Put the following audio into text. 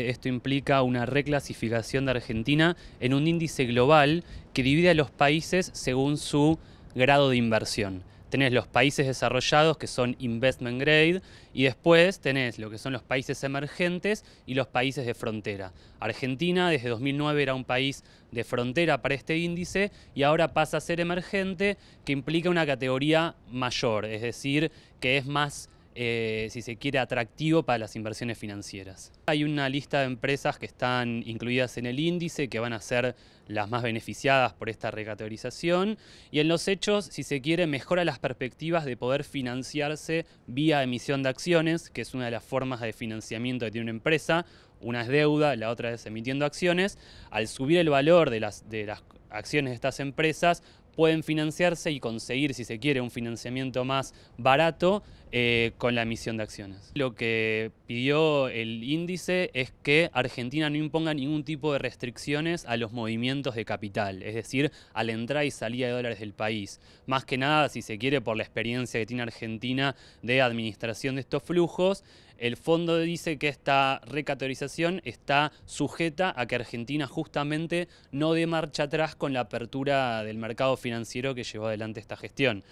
Esto implica una reclasificación de Argentina en un índice global que divide a los países según su grado de inversión. Tenés los países desarrollados que son investment grade y después tenés lo que son los países emergentes y los países de frontera. Argentina desde 2009 era un país de frontera para este índice y ahora pasa a ser emergente que implica una categoría mayor, es decir, que es más eh, si se quiere, atractivo para las inversiones financieras. Hay una lista de empresas que están incluidas en el índice, que van a ser las más beneficiadas por esta recategorización, y en los hechos, si se quiere, mejora las perspectivas de poder financiarse vía emisión de acciones, que es una de las formas de financiamiento que tiene una empresa, una es deuda, la otra es emitiendo acciones, al subir el valor de las, de las acciones de estas empresas, pueden financiarse y conseguir, si se quiere, un financiamiento más barato eh, con la emisión de acciones. Lo que pidió el índice es que Argentina no imponga ningún tipo de restricciones a los movimientos de capital, es decir, a la entrada y salida de dólares del país. Más que nada, si se quiere, por la experiencia que tiene Argentina de administración de estos flujos, el fondo dice que esta recategorización está sujeta a que Argentina justamente no dé marcha atrás con la apertura del mercado financiero que llevó adelante esta gestión.